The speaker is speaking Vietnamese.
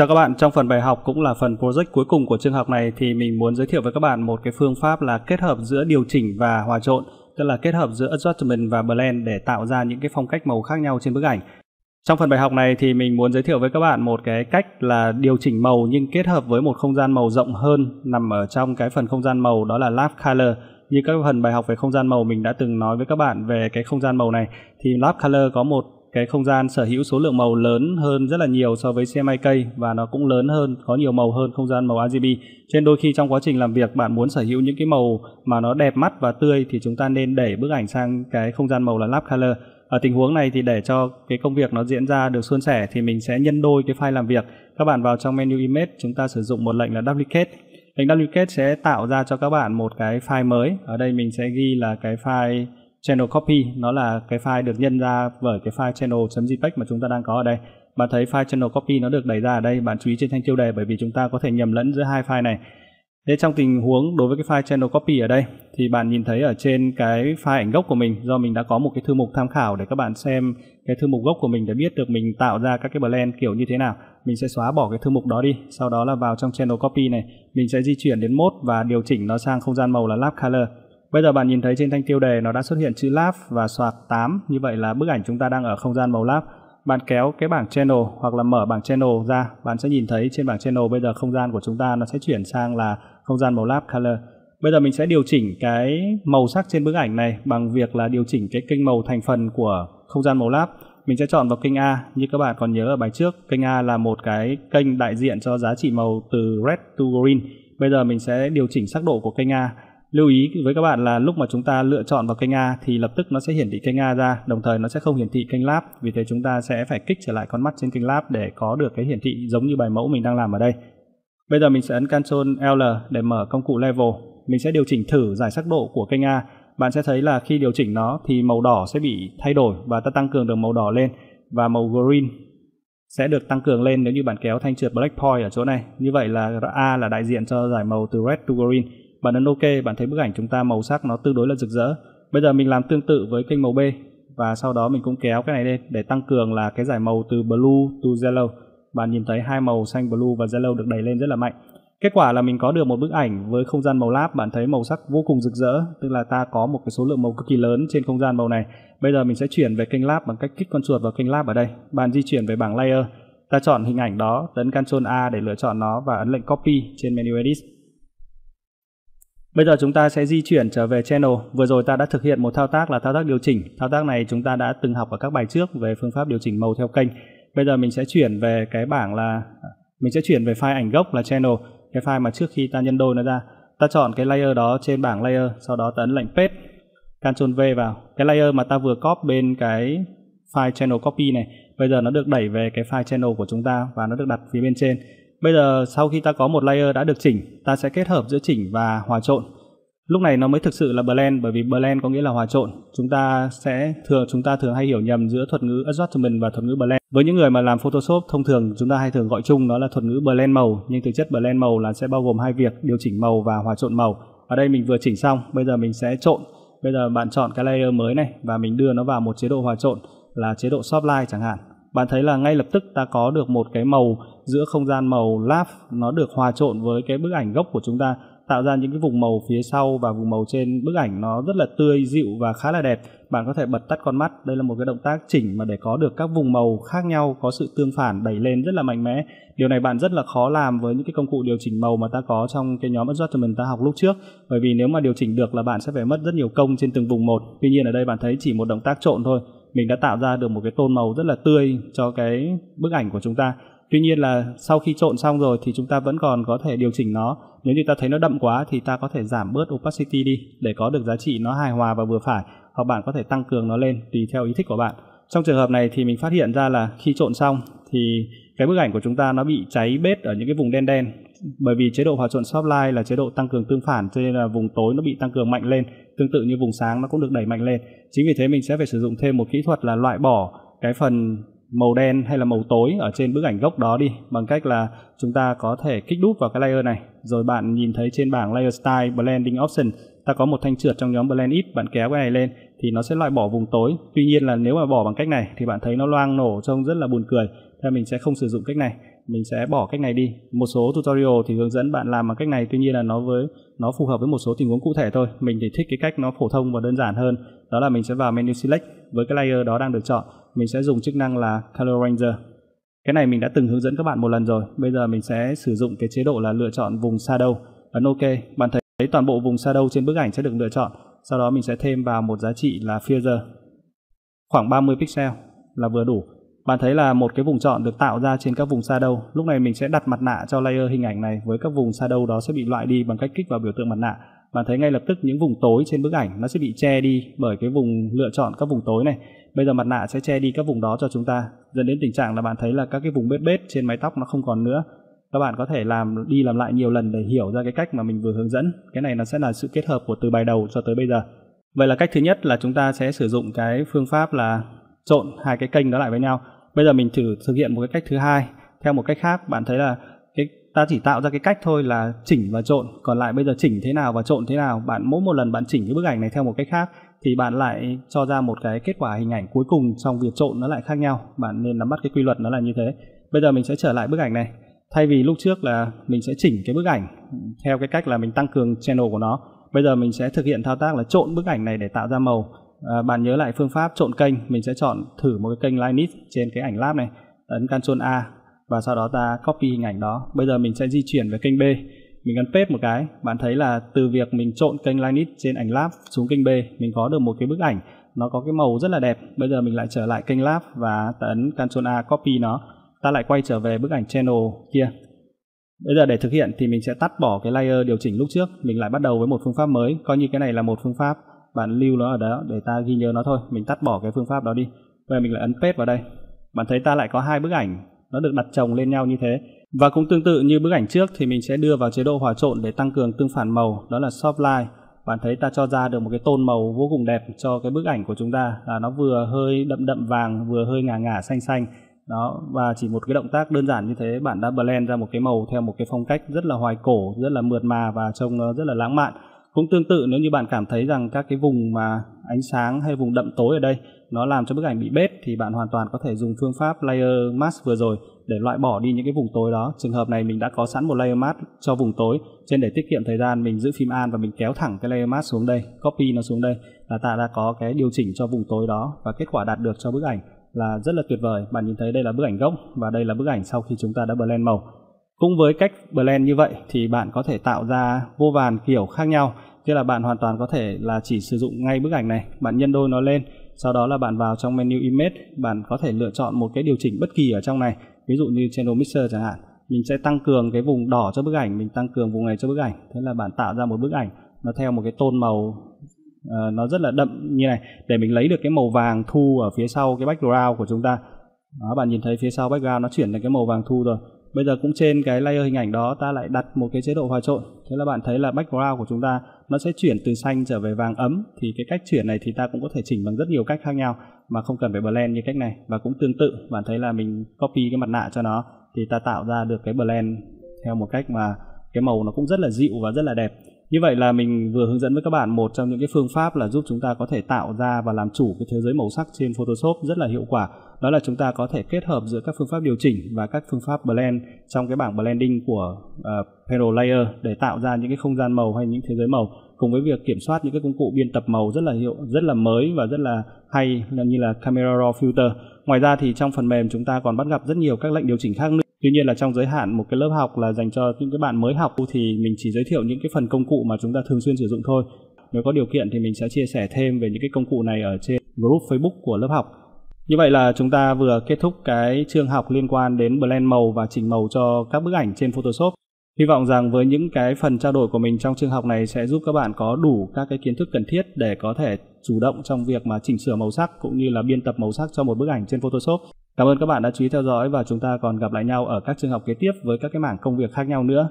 Chào các bạn, trong phần bài học cũng là phần project cuối cùng của chương học này thì mình muốn giới thiệu với các bạn một cái phương pháp là kết hợp giữa điều chỉnh và hòa trộn, tức là kết hợp giữa adjustment và blend để tạo ra những cái phong cách màu khác nhau trên bức ảnh. Trong phần bài học này thì mình muốn giới thiệu với các bạn một cái cách là điều chỉnh màu nhưng kết hợp với một không gian màu rộng hơn nằm ở trong cái phần không gian màu đó là lab color. Như các phần bài học về không gian màu mình đã từng nói với các bạn về cái không gian màu này thì lab color có một cái không gian sở hữu số lượng màu lớn hơn rất là nhiều so với CMYK và nó cũng lớn hơn, có nhiều màu hơn không gian màu RGB. Trên đôi khi trong quá trình làm việc bạn muốn sở hữu những cái màu mà nó đẹp mắt và tươi thì chúng ta nên đẩy bức ảnh sang cái không gian màu là Lab Color. Ở tình huống này thì để cho cái công việc nó diễn ra được suôn sẻ thì mình sẽ nhân đôi cái file làm việc. Các bạn vào trong menu Image chúng ta sử dụng một lệnh là Duplicate. Lệnh Duplicate sẽ tạo ra cho các bạn một cái file mới. Ở đây mình sẽ ghi là cái file channel copy nó là cái file được nhân ra bởi cái file channel.jpg mà chúng ta đang có ở đây bạn thấy file channel copy nó được đẩy ra ở đây bạn chú ý trên thanh tiêu đề bởi vì chúng ta có thể nhầm lẫn giữa hai file này thế trong tình huống đối với cái file channel copy ở đây thì bạn nhìn thấy ở trên cái file ảnh gốc của mình do mình đã có một cái thư mục tham khảo để các bạn xem cái thư mục gốc của mình để biết được mình tạo ra các cái blend kiểu như thế nào mình sẽ xóa bỏ cái thư mục đó đi sau đó là vào trong channel copy này mình sẽ di chuyển đến mode và điều chỉnh nó sang không gian màu là lab color Bây giờ bạn nhìn thấy trên thanh tiêu đề nó đã xuất hiện chữ lab và soạt 8, như vậy là bức ảnh chúng ta đang ở không gian màu lab. Bạn kéo cái bảng channel hoặc là mở bảng channel ra, bạn sẽ nhìn thấy trên bảng channel bây giờ không gian của chúng ta nó sẽ chuyển sang là không gian màu lab color. Bây giờ mình sẽ điều chỉnh cái màu sắc trên bức ảnh này bằng việc là điều chỉnh cái kênh màu thành phần của không gian màu lab. Mình sẽ chọn vào kênh A, như các bạn còn nhớ ở bài trước, kênh A là một cái kênh đại diện cho giá trị màu từ red to green. Bây giờ mình sẽ điều chỉnh sắc độ của kênh A lưu ý với các bạn là lúc mà chúng ta lựa chọn vào kênh A thì lập tức nó sẽ hiển thị kênh A ra đồng thời nó sẽ không hiển thị kênh lab vì thế chúng ta sẽ phải kích trở lại con mắt trên kênh lab để có được cái hiển thị giống như bài mẫu mình đang làm ở đây bây giờ mình sẽ ấn Ctrl L để mở công cụ level mình sẽ điều chỉnh thử giải sắc độ của kênh A bạn sẽ thấy là khi điều chỉnh nó thì màu đỏ sẽ bị thay đổi và ta tăng cường được màu đỏ lên và màu green sẽ được tăng cường lên nếu như bạn kéo thanh trượt black point ở chỗ này như vậy là A là đại diện cho giải màu từ red to green bạn ấn ok bạn thấy bức ảnh chúng ta màu sắc nó tương đối là rực rỡ bây giờ mình làm tương tự với kênh màu b và sau đó mình cũng kéo cái này lên để tăng cường là cái giải màu từ blue to yellow bạn nhìn thấy hai màu xanh blue và yellow được đẩy lên rất là mạnh Kết quả là mình có được một bức ảnh với không gian màu lab, bạn thấy màu sắc vô cùng rực rỡ, tức là ta có một cái số lượng màu cực kỳ lớn trên không gian màu này. Bây giờ mình sẽ chuyển về kênh lab bằng cách kích con chuột vào kênh lab ở đây. Bạn di chuyển về bảng layer, ta chọn hình ảnh đó, tấn Ctrl A để lựa chọn nó và ấn lệnh copy trên menu edit. Bây giờ chúng ta sẽ di chuyển trở về channel. Vừa rồi ta đã thực hiện một thao tác là thao tác điều chỉnh. Thao tác này chúng ta đã từng học ở các bài trước về phương pháp điều chỉnh màu theo kênh. Bây giờ mình sẽ chuyển về cái bảng là mình sẽ chuyển về file ảnh gốc là channel, cái file mà trước khi ta nhân đôi nó ra. Ta chọn cái layer đó trên bảng layer, sau đó ta ấn lệnh paste, Ctrl V vào. Cái layer mà ta vừa copy bên cái file channel copy này, bây giờ nó được đẩy về cái file channel của chúng ta và nó được đặt phía bên trên. Bây giờ sau khi ta có một layer đã được chỉnh, ta sẽ kết hợp giữa chỉnh và hòa trộn. Lúc này nó mới thực sự là blend bởi vì blend có nghĩa là hòa trộn. Chúng ta sẽ thường chúng ta thường hay hiểu nhầm giữa thuật ngữ adjustment và thuật ngữ blend. Với những người mà làm Photoshop thông thường chúng ta hay thường gọi chung nó là thuật ngữ blend màu, nhưng thực chất blend màu là sẽ bao gồm hai việc điều chỉnh màu và hòa trộn màu. Ở đây mình vừa chỉnh xong, bây giờ mình sẽ trộn. Bây giờ bạn chọn cái layer mới này và mình đưa nó vào một chế độ hòa trộn là chế độ soft light chẳng hạn bạn thấy là ngay lập tức ta có được một cái màu giữa không gian màu lap nó được hòa trộn với cái bức ảnh gốc của chúng ta tạo ra những cái vùng màu phía sau và vùng màu trên bức ảnh nó rất là tươi dịu và khá là đẹp bạn có thể bật tắt con mắt đây là một cái động tác chỉnh mà để có được các vùng màu khác nhau có sự tương phản đẩy lên rất là mạnh mẽ điều này bạn rất là khó làm với những cái công cụ điều chỉnh màu mà ta có trong cái nhóm adjustment ta học lúc trước bởi vì nếu mà điều chỉnh được là bạn sẽ phải mất rất nhiều công trên từng vùng một tuy nhiên ở đây bạn thấy chỉ một động tác trộn thôi mình đã tạo ra được một cái tôn màu rất là tươi cho cái bức ảnh của chúng ta tuy nhiên là sau khi trộn xong rồi thì chúng ta vẫn còn có thể điều chỉnh nó nếu như ta thấy nó đậm quá thì ta có thể giảm bớt opacity đi để có được giá trị nó hài hòa và vừa phải hoặc bạn có thể tăng cường nó lên tùy theo ý thích của bạn trong trường hợp này thì mình phát hiện ra là khi trộn xong thì cái bức ảnh của chúng ta nó bị cháy bết ở những cái vùng đen đen bởi vì chế độ hòa trộn soft light là chế độ tăng cường tương phản cho nên là vùng tối nó bị tăng cường mạnh lên tương tự như vùng sáng nó cũng được đẩy mạnh lên chính vì thế mình sẽ phải sử dụng thêm một kỹ thuật là loại bỏ cái phần màu đen hay là màu tối ở trên bức ảnh gốc đó đi bằng cách là chúng ta có thể kích đúp vào cái layer này rồi bạn nhìn thấy trên bảng layer style blending option ta có một thanh trượt trong nhóm blend it bạn kéo cái này lên thì nó sẽ loại bỏ vùng tối tuy nhiên là nếu mà bỏ bằng cách này thì bạn thấy nó loang nổ trông rất là buồn cười nên mình sẽ không sử dụng cách này mình sẽ bỏ cách này đi một số tutorial thì hướng dẫn bạn làm bằng cách này tuy nhiên là nó với nó phù hợp với một số tình huống cụ thể thôi mình thì thích cái cách nó phổ thông và đơn giản hơn đó là mình sẽ vào menu select với cái layer đó đang được chọn mình sẽ dùng chức năng là color ranger cái này mình đã từng hướng dẫn các bạn một lần rồi bây giờ mình sẽ sử dụng cái chế độ là lựa chọn vùng shadow ấn ok bạn thấy toàn bộ vùng shadow trên bức ảnh sẽ được lựa chọn sau đó mình sẽ thêm vào một giá trị là feather khoảng 30 pixel là vừa đủ bạn thấy là một cái vùng chọn được tạo ra trên các vùng shadow lúc này mình sẽ đặt mặt nạ cho layer hình ảnh này với các vùng shadow đó sẽ bị loại đi bằng cách kích vào biểu tượng mặt nạ bạn thấy ngay lập tức những vùng tối trên bức ảnh nó sẽ bị che đi bởi cái vùng lựa chọn các vùng tối này bây giờ mặt nạ sẽ che đi các vùng đó cho chúng ta dẫn đến tình trạng là bạn thấy là các cái vùng bết bết trên mái tóc nó không còn nữa các bạn có thể làm đi làm lại nhiều lần để hiểu ra cái cách mà mình vừa hướng dẫn cái này nó sẽ là sự kết hợp của từ bài đầu cho tới bây giờ vậy là cách thứ nhất là chúng ta sẽ sử dụng cái phương pháp là trộn hai cái kênh đó lại với nhau bây giờ mình thử thực hiện một cái cách thứ hai theo một cách khác bạn thấy là cái ta chỉ tạo ra cái cách thôi là chỉnh và trộn còn lại bây giờ chỉnh thế nào và trộn thế nào bạn mỗi một lần bạn chỉnh cái bức ảnh này theo một cách khác thì bạn lại cho ra một cái kết quả hình ảnh cuối cùng trong việc trộn nó lại khác nhau bạn nên nắm bắt cái quy luật nó là như thế bây giờ mình sẽ trở lại bức ảnh này thay vì lúc trước là mình sẽ chỉnh cái bức ảnh theo cái cách là mình tăng cường channel của nó bây giờ mình sẽ thực hiện thao tác là trộn bức ảnh này để tạo ra màu À, bạn nhớ lại phương pháp trộn kênh mình sẽ chọn thử một cái kênh Linux trên cái ảnh lab này ấn Ctrl A và sau đó ta copy hình ảnh đó bây giờ mình sẽ di chuyển về kênh B mình ấn paste một cái bạn thấy là từ việc mình trộn kênh Linux trên ảnh lab xuống kênh B mình có được một cái bức ảnh nó có cái màu rất là đẹp bây giờ mình lại trở lại kênh lab và ta ấn Ctrl A copy nó ta lại quay trở về bức ảnh channel kia Bây giờ để thực hiện thì mình sẽ tắt bỏ cái layer điều chỉnh lúc trước, mình lại bắt đầu với một phương pháp mới, coi như cái này là một phương pháp bạn lưu nó ở đó để ta ghi nhớ nó thôi mình tắt bỏ cái phương pháp đó đi vậy mình lại ấn paste vào đây bạn thấy ta lại có hai bức ảnh nó được đặt chồng lên nhau như thế và cũng tương tự như bức ảnh trước thì mình sẽ đưa vào chế độ hòa trộn để tăng cường tương phản màu đó là soft light bạn thấy ta cho ra được một cái tôn màu vô cùng đẹp cho cái bức ảnh của chúng ta là nó vừa hơi đậm đậm vàng vừa hơi ngả ngả xanh xanh đó và chỉ một cái động tác đơn giản như thế bạn đã blend ra một cái màu theo một cái phong cách rất là hoài cổ rất là mượt mà và trông nó rất là lãng mạn cũng tương tự nếu như bạn cảm thấy rằng các cái vùng mà ánh sáng hay vùng đậm tối ở đây nó làm cho bức ảnh bị bết thì bạn hoàn toàn có thể dùng phương pháp layer mask vừa rồi để loại bỏ đi những cái vùng tối đó trường hợp này mình đã có sẵn một layer mask cho vùng tối trên để tiết kiệm thời gian mình giữ phim an và mình kéo thẳng cái layer mask xuống đây copy nó xuống đây là ta đã có cái điều chỉnh cho vùng tối đó và kết quả đạt được cho bức ảnh là rất là tuyệt vời bạn nhìn thấy đây là bức ảnh gốc và đây là bức ảnh sau khi chúng ta đã blend màu cũng với cách blend như vậy thì bạn có thể tạo ra vô vàn kiểu khác nhau tức là bạn hoàn toàn có thể là chỉ sử dụng ngay bức ảnh này bạn nhân đôi nó lên sau đó là bạn vào trong menu image bạn có thể lựa chọn một cái điều chỉnh bất kỳ ở trong này ví dụ như channel mixer chẳng hạn mình sẽ tăng cường cái vùng đỏ cho bức ảnh mình tăng cường vùng này cho bức ảnh thế là bạn tạo ra một bức ảnh nó theo một cái tôn màu uh, nó rất là đậm như này để mình lấy được cái màu vàng thu ở phía sau cái background của chúng ta đó bạn nhìn thấy phía sau background nó chuyển thành cái màu vàng thu rồi bây giờ cũng trên cái layer hình ảnh đó ta lại đặt một cái chế độ hòa trộn thế là bạn thấy là background của chúng ta nó sẽ chuyển từ xanh trở về vàng ấm thì cái cách chuyển này thì ta cũng có thể chỉnh bằng rất nhiều cách khác nhau mà không cần phải blend như cách này và cũng tương tự bạn thấy là mình copy cái mặt nạ cho nó thì ta tạo ra được cái blend theo một cách mà cái màu nó cũng rất là dịu và rất là đẹp như vậy là mình vừa hướng dẫn với các bạn một trong những cái phương pháp là giúp chúng ta có thể tạo ra và làm chủ cái thế giới màu sắc trên Photoshop rất là hiệu quả đó là chúng ta có thể kết hợp giữa các phương pháp điều chỉnh và các phương pháp blend trong cái bảng blending của uh, ờ, Panel Layer để tạo ra những cái không gian màu hay những thế giới màu cùng với việc kiểm soát những cái công cụ biên tập màu rất là hiệu rất là mới và rất là hay như là camera raw filter ngoài ra thì trong phần mềm chúng ta còn bắt gặp rất nhiều các lệnh điều chỉnh khác nữa tuy nhiên là trong giới hạn một cái lớp học là dành cho những cái bạn mới học thì mình chỉ giới thiệu những cái phần công cụ mà chúng ta thường xuyên sử dụng thôi nếu có điều kiện thì mình sẽ chia sẻ thêm về những cái công cụ này ở trên group Facebook của lớp học như vậy là chúng ta vừa kết thúc cái chương học liên quan đến blend màu và chỉnh màu cho các bức ảnh trên Photoshop. Hy vọng rằng với những cái phần trao đổi của mình trong chương học này sẽ giúp các bạn có đủ các cái kiến thức cần thiết để có thể chủ động trong việc mà chỉnh sửa màu sắc cũng như là biên tập màu sắc cho một bức ảnh trên Photoshop. Cảm ơn các bạn đã chú ý theo dõi và chúng ta còn gặp lại nhau ở các trường học kế tiếp với các cái mảng công việc khác nhau nữa.